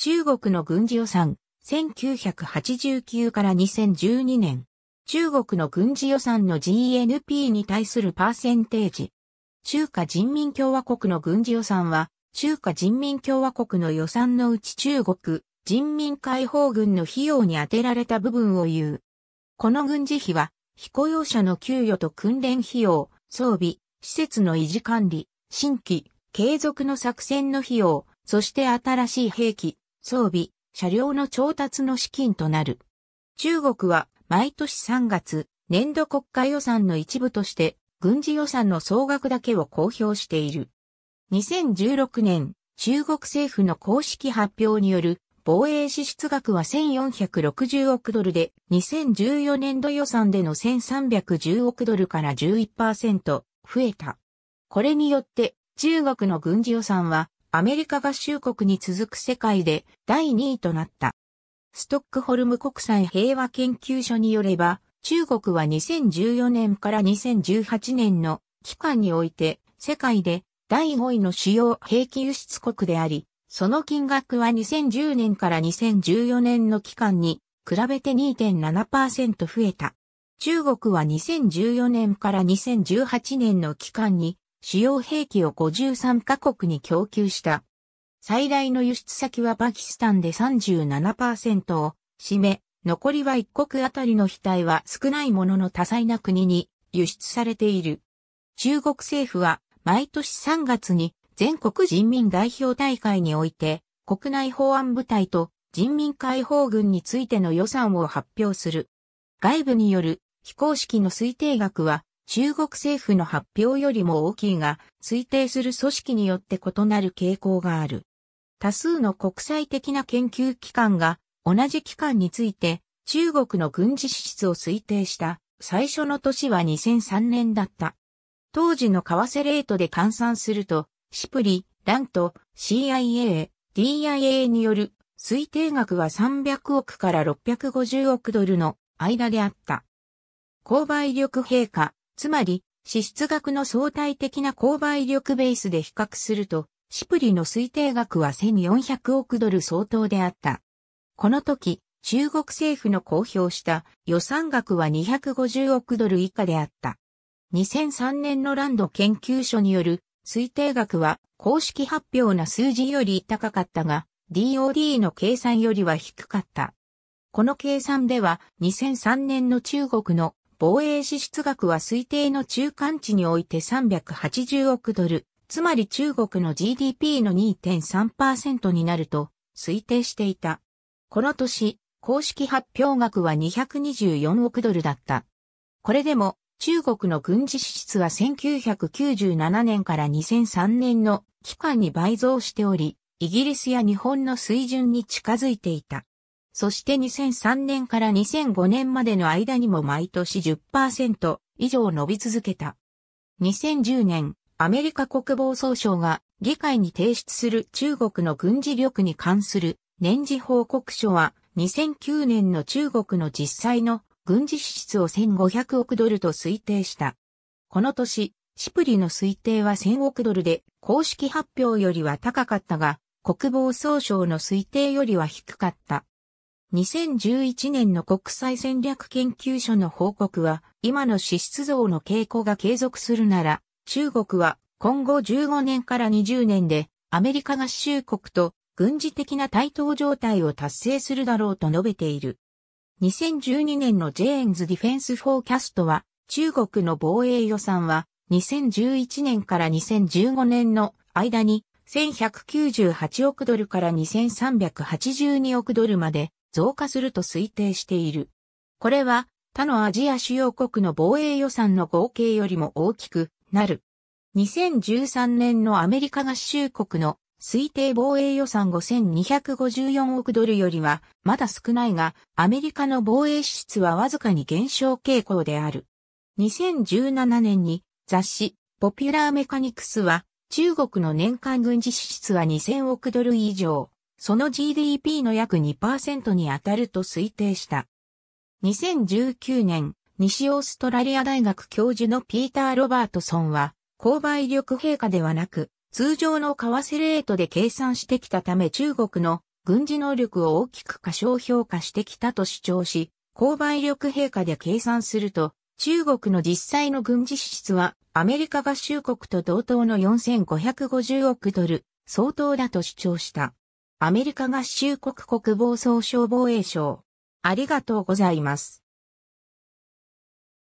中国の軍事予算、1989から2012年。中国の軍事予算の GNP に対するパーセンテージ。中華人民共和国の軍事予算は、中華人民共和国の予算のうち中国人民解放軍の費用に充てられた部分を言う。この軍事費は、非雇用者の給与と訓練費用、装備、施設の維持管理、新規、継続の作戦の費用、そして新しい兵器、装備、車両の調達の資金となる。中国は毎年3月、年度国家予算の一部として軍事予算の総額だけを公表している。2016年、中国政府の公式発表による防衛支出額は1460億ドルで、2014年度予算での1310億ドルから11%増えた。これによって中国の軍事予算はアメリカ合衆国に続く世界で第2位となった。ストックホルム国際平和研究所によれば、中国は2014年から2018年の期間において、世界で第5位の主要兵器輸出国であり、その金額は2010年から2014年の期間に比べて2.7%増えた。中国は2014年から2018年の期間に主要兵器を53カ国に供給した。最大の輸出先はパキスタンで37%を占め、残りは一国あたりの被体は少ないものの多彩な国に輸出されている。中国政府は毎年3月に全国人民代表大会において国内法案部隊と人民解放軍についての予算を発表する。外部による非公式の推定額は中国政府の発表よりも大きいが、推定する組織によって異なる傾向がある。多数の国際的な研究機関が同じ機関について中国の軍事支出を推定した最初の年は2003年だった。当時の為替レートで換算すると、シプリ、ラント、CIA、DIA による推定額は300億から650億ドルの間であった。購買力陛下、つまり、支出額の相対的な購買力ベースで比較すると、シプリの推定額は1400億ドル相当であった。この時、中国政府の公表した予算額は250億ドル以下であった。2003年のランド研究所による推定額は公式発表な数字より高かったが、DOD の計算よりは低かった。この計算では2003年の中国の防衛支出額は推定の中間値において380億ドル、つまり中国の GDP の2.3%になると推定していた。この年、公式発表額は224億ドルだった。これでも中国の軍事支出は1997年から2003年の期間に倍増しており、イギリスや日本の水準に近づいていた。そして2003年から2005年までの間にも毎年10%以上伸び続けた。2010年、アメリカ国防総省が議会に提出する中国の軍事力に関する年次報告書は2009年の中国の実際の軍事支出を1500億ドルと推定した。この年、シプリの推定は1000億ドルで公式発表よりは高かったが、国防総省の推定よりは低かった。2011年の国際戦略研究所の報告は、今の支出増の傾向が継続するなら、中国は今後15年から20年で、アメリカ合衆国と軍事的な対等状態を達成するだろうと述べている。2012年のジェーンズディフェンスフォーキャストは、中国の防衛予算は、2011年から2015年の間に、1198億ドルから2382億ドルまで増加すると推定している。これは他のアジア主要国の防衛予算の合計よりも大きくなる。2013年のアメリカ合衆国の推定防衛予算5254億ドルよりはまだ少ないが、アメリカの防衛支出はわずかに減少傾向である。2017年に雑誌ポピュラーメカニクスは中国の年間軍事支出は2000億ドル以上。その GDP の約2%に当たると推定した。2019年、西オーストラリア大学教授のピーター・ロバートソンは、購買力陛下ではなく、通常の為替レートで計算してきたため中国の軍事能力を大きく過小評価してきたと主張し、購買力陛下で計算すると、中国の実際の軍事支出はアメリカ合衆国と同等の4550億ドル相当だと主張した。アメリカ合衆国国防総省防衛省。ありがとうございます。